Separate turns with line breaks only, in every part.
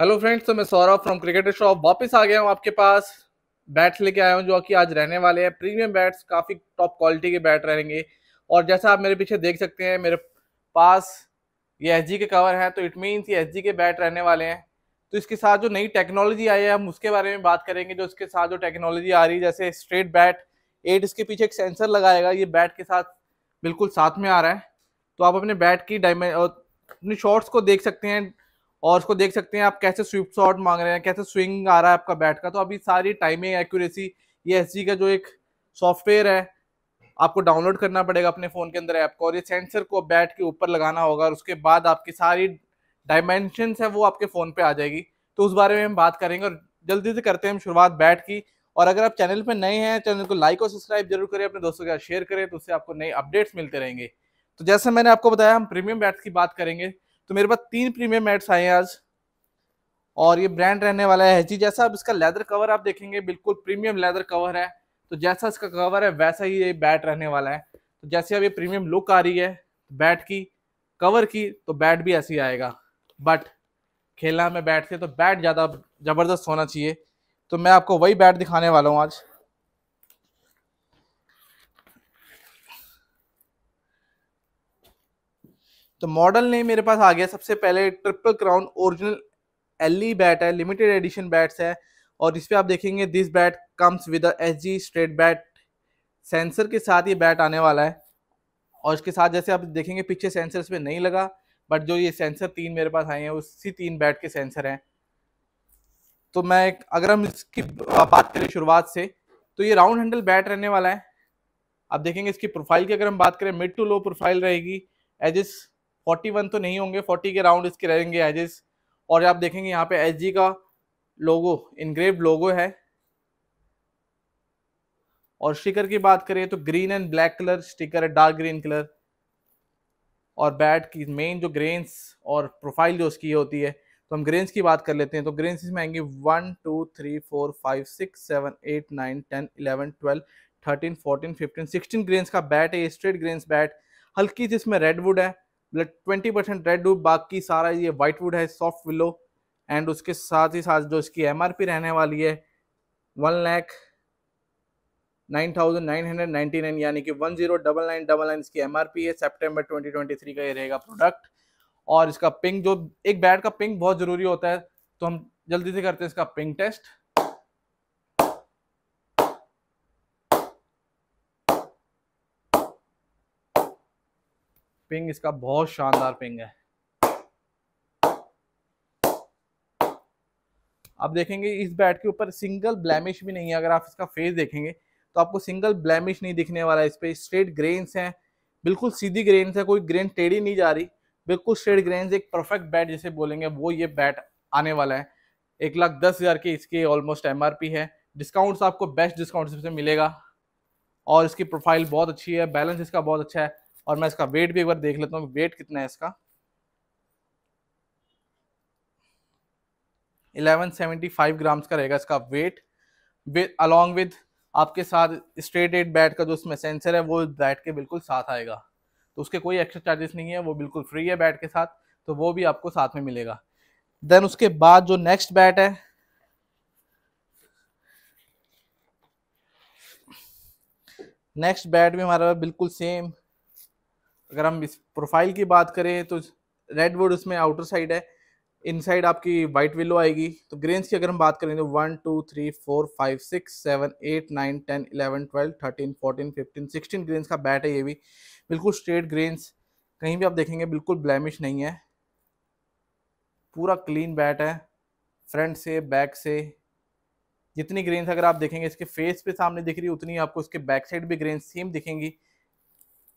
hello friends तो मैं Saurabh from cricketer shop वापस आ गया हूँ आपके पास बैट्स लेके आया हूँ जो कि आज रहने वाले हैं प्रीमियम बैट्स काफ़ी टॉप क्वालिटी के बैट रहेंगे और जैसा आप मेरे पीछे देख सकते हैं मेरे पास ये एस के कवर हैं तो इट मीन्स ये एस के बैट रहने वाले हैं तो इसके साथ जो नई टेक्नोलॉजी आई है हम उसके बारे में बात करेंगे जो इसके साथ जो टेक्नोलॉजी आ रही है जैसे स्ट्रेट बैट एट इसके पीछे एक सेंसर लगाएगा ये बैट के साथ बिल्कुल साथ में आ रहा है तो आप अपने बैट की डायमें अपने शॉर्ट्स को देख सकते हैं और उसको देख सकते हैं आप कैसे स्विप शॉट मांग रहे हैं कैसे स्विंग आ रहा है आपका बैट का तो अभी सारी टाइमिंग एक्यूरेसी ये एस का जो एक सॉफ्टवेयर है आपको डाउनलोड करना पड़ेगा अपने फ़ोन के अंदर ऐप को और ये सेंसर को बैट के ऊपर लगाना होगा और उसके बाद आपकी सारी डायमेंशंस है वो आपके फ़ोन पे आ जाएगी तो उस बारे में हम बात करेंगे और जल्दी से करते हैं हम शुरुआत बैट की और अगर आप चैनल पर नए हैं चैनल को लाइक और सब्सक्राइब जरूर करें अपने दोस्तों के साथ शेयर करें तो उससे आपको नए अपडेट्स मिलते रहेंगे तो जैसे मैंने आपको बताया हम प्रीमियम बैट्स की बात करेंगे तो मेरे पास तीन प्रीमियम मैट्स आए हैं आज और ये ब्रांड रहने वाला है जी जैसा अब इसका लेदर कवर आप देखेंगे बिल्कुल प्रीमियम लेदर कवर है तो जैसा इसका कवर है वैसा ही ये बैट रहने वाला है तो जैसे अब ये प्रीमियम लुक आ रही है बैट की कवर की तो बैट भी ऐसे ही आएगा बट खेलना में बैट से तो बैट ज़्यादा ज़बरदस्त होना चाहिए तो मैं आपको वही बैट दिखाने वाला हूँ आज तो मॉडल नहीं मेरे पास आ गया सबसे पहले triple crown original L E bat है लिमिटेड एडिशन बैट्स है और इस पर आप देखेंगे this bat comes with S G straight bat sensor के साथ ये बैट आने वाला है और इसके साथ जैसे आप देखेंगे पीछे सेंसर इसमें नहीं लगा बट जो ये सेंसर तीन मेरे पास आए हैं उसी तीन बैट के सेंसर हैं तो मैं अगर हम इसकी बात करें शुरुआत से तो ये राउंड हैंडल बैट रहने वाला है आप देखेंगे इसकी प्रोफाइल की अगर हम बात करें मिड टू लो प्रोफाइल रहेगी एजिस फोर्टी वन तो नहीं होंगे फोर्टी के राउंड इसके रहेंगे एजेस और आप देखेंगे यहाँ पे एच का लोगो इनग्रेव लोगो है और स्टिकर की बात करें तो green and black colour sticker है डार्क ग्रीन कलर और बैट की मेन जो ग्रेन्स और प्रोफाइल जो उसकी होती है तो हम ग्रेन्स की बात कर लेते हैं तो ग्रेन्स इसमें आएंगे one two three four five six seven eight nine ten eleven twelve thirteen fourteen fifteen sixteen grains का बैट है स्ट्रेट ग्रेन्स बैट हल्की जिसमें रेडवुड है ट्वेंटी परसेंट रेड वुड बाकी सारा ये वाइट वुड है सॉफ्ट विलो एंड उसके साथ ही साथ जो इसकी एम रहने वाली है one lakh nine thousand nine hundred ninety nine यानी कि one zero double nine double nine इसकी एम है सेप्टेम्बर ट्वेंटी ट्वेंटी थ्री का ये रहेगा प्रोडक्ट और इसका पिंक जो एक बैड का पिंक बहुत ज़रूरी होता है तो हम जल्दी से करते हैं इसका पिंक टेस्ट पिंग इसका बहुत शानदार पिंग है अब देखेंगे इस बैट के ऊपर सिंगल ब्लैमिश भी नहीं है अगर आप इसका फेस देखेंगे तो आपको सिंगल ब्लैमिश नहीं दिखने वाला है इस पर स्ट्रेट ग्रेन्स हैं बिल्कुल सीधी ग्रेन्स है कोई ग्रेन टेढ़ी नहीं जा रही बिल्कुल स्ट्रेट ग्रेन्स एक परफेक्ट बैट जिसे बोलेंगे वो ये बैट आने वाला है एक लाख दस हज़ार की इसकी ऑलमोस्ट एम है डिस्काउंट्स आपको बेस्ट डिस्काउंट से मिलेगा और इसकी प्रोफाइल बहुत अच्छी है बैलेंस इसका बहुत अच्छा है और मैं इसका वेट भी एक बार देख लेता हूँ वेट कितना है इसका 1175 ग्राम्स का रहेगा इसका वेट अलॉन्ग विद आपके साथ स्ट्रेट एट बैट का जो उसमें सेंसर है वो बैट के बिल्कुल साथ आएगा तो उसके कोई एक्स्ट्रा चार्जेस नहीं है वो बिल्कुल फ्री है बैट के साथ तो वो भी आपको साथ में मिलेगा देन उसके बाद जो नेक्स्ट बैट है नेक्स्ट बैट भी हमारा बिल्कुल सेम अगर हम इस प्रोफाइल की बात करें तो रेड रेडवुड उसमें आउटर साइड है इनसाइड आपकी वाइट विलो आएगी तो ग्रेन्स की अगर हम बात करें तो one two three four five six seven eight nine ten eleven twelve thirteen fourteen fifteen sixteen grains का बैट है ये भी बिल्कुल स्ट्रेट ग्रेन्स कहीं भी आप देखेंगे बिल्कुल ब्लैमिश नहीं है पूरा क्लीन बैट है फ्रंट से बैक से जितनी ग्रेन्स अगर आप देखेंगे इसके फेस पे सामने दिख रही उतनी आपको इसके बैक साइड भी ग्रेन सेम दिखेंगी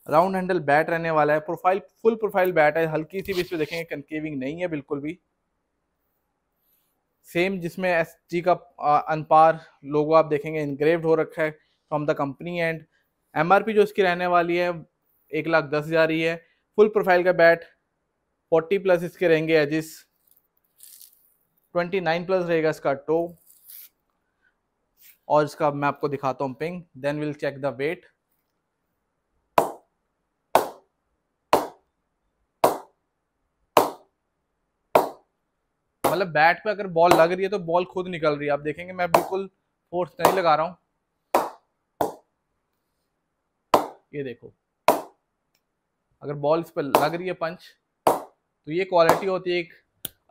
राउंड हैंडल बैट रहने वाला है प्रोफाइल फुल प्रोफाइल बैट है हल्की सी भी इसमें देखेंगे कंकेविंग नहीं है बिल्कुल भी सेम जिसमें एस जी का अनपार लोगो आप देखेंगे इनग्रेव्ड हो रखा है from the company and M R P जो इसकी रहने वाली है एक लाख दस हज़ार ही है फुल प्रोफाइल का बैट फोर्टी प्लस इसके रहेंगे एजिस ट्वेंटी नाइन प्लस रहेगा इसका टो और इसका मैं आपको दिखाता हूँ ping then will check the weight मतलब बैट पे अगर बॉल लग रही है तो बॉल खुद निकल रही है आप देखेंगे मैं बिल्कुल फोर्स नहीं लगा रहा हूं ये देखो अगर बॉल इस पर लग रही है पंच तो ये क्वालिटी होती है एक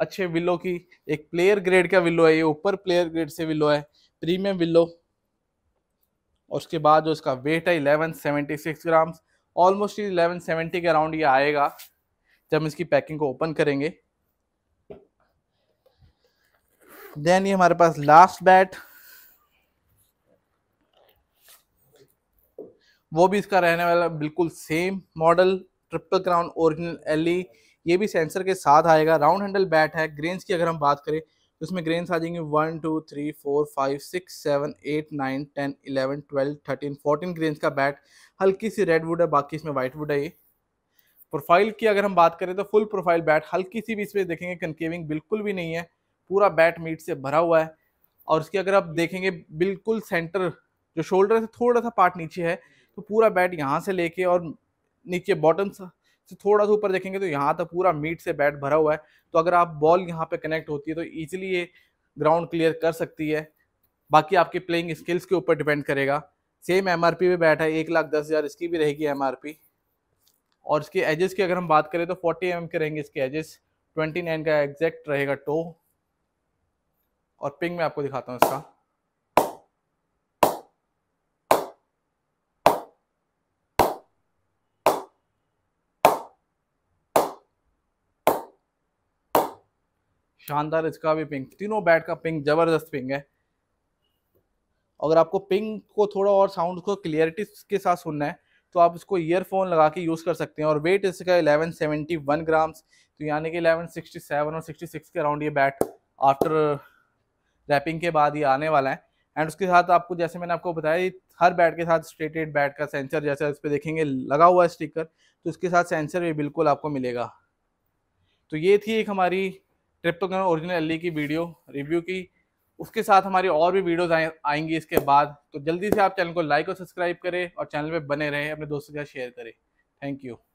अच्छे विलो की एक प्लेयर ग्रेड का विलो है ये ऊपर प्लेयर ग्रेड से विलो है प्रीमियम विलो और उसके बाद जो इसका वेट है eleven seventy six grams almost eleven seventy के अराउंड ये आएगा जब हम इसकी पैकिंग को ओपन करेंगे देन ये हमारे पास लास्ट बैट वो भी इसका रहने वाला बिल्कुल same model triple crown original L E ये भी सेंसर के साथ आएगा राउंड हैंडल बैट है ग्रेन्स की अगर हम बात करें तो इसमें ग्रेन्स आ जाएंगे one two three four five six seven eight nine ten eleven twelve thirteen fourteen grains का बैट हल्की सी रेडवुड है बाकी इसमें वाइट वुड है ये प्रोफाइल की अगर हम बात करें तो फुल प्रोफाइल बैट हल्की सी भी इसमें देखेंगे कनकेविंग बिल्कुल भी नहीं है पूरा बैट मीट से भरा हुआ है और उसकी अगर आप देखेंगे बिल्कुल सेंटर जो शोल्डर से थोड़ा सा पार्ट नीचे है तो पूरा बैट यहाँ से लेके और नीचे बॉटम से थोड़ा सा ऊपर देखेंगे तो यहाँ तक पूरा मीट से बैट भरा हुआ है तो अगर आप बॉल यहाँ पे कनेक्ट होती है तो ईजिली ये ग्राउंड क्लियर कर सकती है बाकी आपकी प्लेइंग स्किल्स के ऊपर डिपेंड करेगा सेम एम आर पी पे बैठा है एक लाख दस हज़ार इसकी भी रहेगी एम आर पी और इसके एजेस की अगर हम बात करें तो फोर्टी एम के रहेंगे इसके एजेस ट्वेंटी नाइन का एग्जैक्ट रहेगा टो और पिंग में आपको दिखाता हूँ इसका शानदार इसका भी पिंग तीनों बैट का पिंग जबरदस्त पिंग है अगर आपको पिंग को थोड़ा और साउंड को क्लियरिटी के साथ सुनना है तो आप इसको ईयरफोन लगा के यूज़ कर सकते हैं और वेट इसका 1171 ग्राम्स तो यानी कि 1167 और 66 के अराउंड ये बैट आफ्टर रैपिंग के बाद ये आने वाला है एंड उसके साथ आपको जैसे मैंने आपको बताया हर बैट के साथ स्ट्रेटेड बैट का सेंसर जैसे उस पर देखेंगे लगा हुआ है स्टिकर तो उसके साथ सेंसर भी बिल्कुल आपको मिलेगा तो ये थी एक हमारी ट्रिप्टो कैन ओरिजिनल एल की वीडियो रिव्यू की उसके साथ हमारी और भी वीडियोस आए आएंगी इसके बाद तो जल्दी से आप चैनल को लाइक और सब्सक्राइब करें और चैनल पे बने रहें अपने दोस्तों के साथ शेयर करें थैंक यू